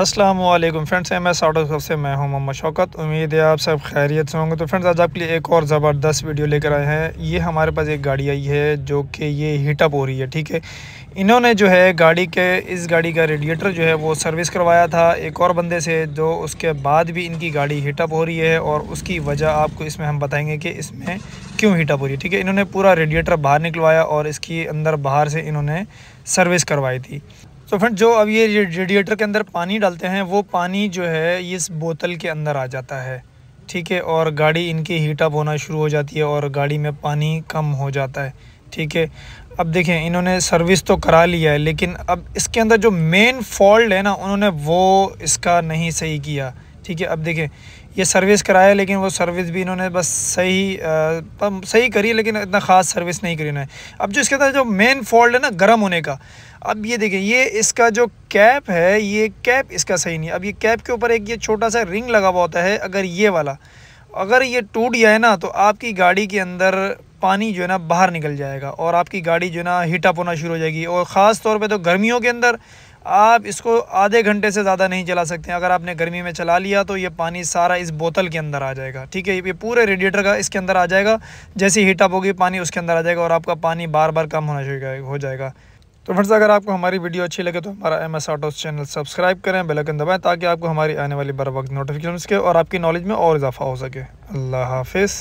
Aslam friends M S out से मैं हूं मोहम्मद शौकत उम्मीद है आप सब खैरियत से होंगे तो फ्रेंड्स आज आपके लिए एक और ज़बरदस्त वीडियो लेकर आए हैं ये हमारे पास एक गाड़ी आई है जो कि ये हीटअप हो रही है ठीक है इन्होंने जो है गाड़ी के इस गाड़ी का रेडिएटर जो है वो सर्विस करवाया था एक और बंदे से जो उसके बाद भी इनकी गाड़ी हीटअप हो रही है और उसकी वजह आपको इसमें हम बताएँगे कि इसमें क्यों हीटअप हो रही है ठीक है इन्होंने पूरा रेडिएटर बाहर निकलवाया और इसकी अंदर बाहर से इन्होंने सर्विस करवाई थी तो फ्रेंड जो अब ये रेडिएटर के अंदर पानी डालते हैं वो पानी जो है इस बोतल के अंदर आ जाता है ठीक है और गाड़ी इनकी हीट अप होना शुरू हो जाती है और गाड़ी में पानी कम हो जाता है ठीक है अब देखें इन्होंने सर्विस तो करा लिया है लेकिन अब इसके अंदर जो मेन फॉल्ट है ना उन्होंने वो इसका नहीं सही किया ठीक है अब देखें ये सर्विस कराया लेकिन वो सर्विस भी इन्होंने बस सही आ, सही करी लेकिन इतना ख़ास सर्विस नहीं करी इन्होंने अब जो इसके अंदर जो मेन फॉल्ट है ना गर्म होने का अब ये देखें ये इसका जो कैप है ये कैप इसका सही नहीं अब ये कैप के ऊपर एक ये छोटा सा रिंग लगा हुआ होता है अगर ये वाला अगर ये टूट जाए ना तो आपकी गाड़ी के अंदर पानी जो है ना बाहर निकल जाएगा और आपकी गाड़ी जो है ना हीटअप होना शुरू हो जाएगी और ख़ास तौर पे तो गर्मियों के अंदर आप इसको आधे घंटे से ज़्यादा नहीं चला सकते अगर आपने गर्मी में चला लिया तो ये पानी सारा इस बोतल के अंदर आ जाएगा ठीक है ये पूरे रेडिएटर का इसके अंदर आ जाएगा जैसे हीट हीटअप होगी पानी उसके अंदर आ जाएगा और आपका पानी बार बार कम होना हो जाएगा तो फ्रेंड्स अगर आपको हमारी वीडियो अच्छी लगे तो हमारा M S autos channel subscribe करें बेलकन दबाएँ ताकि आपको हमारी आने वाली बर वक्त नोटिफिकेशन के और आपकी नॉलेज में और इजाफा हो सके अल्लाह हाफिज़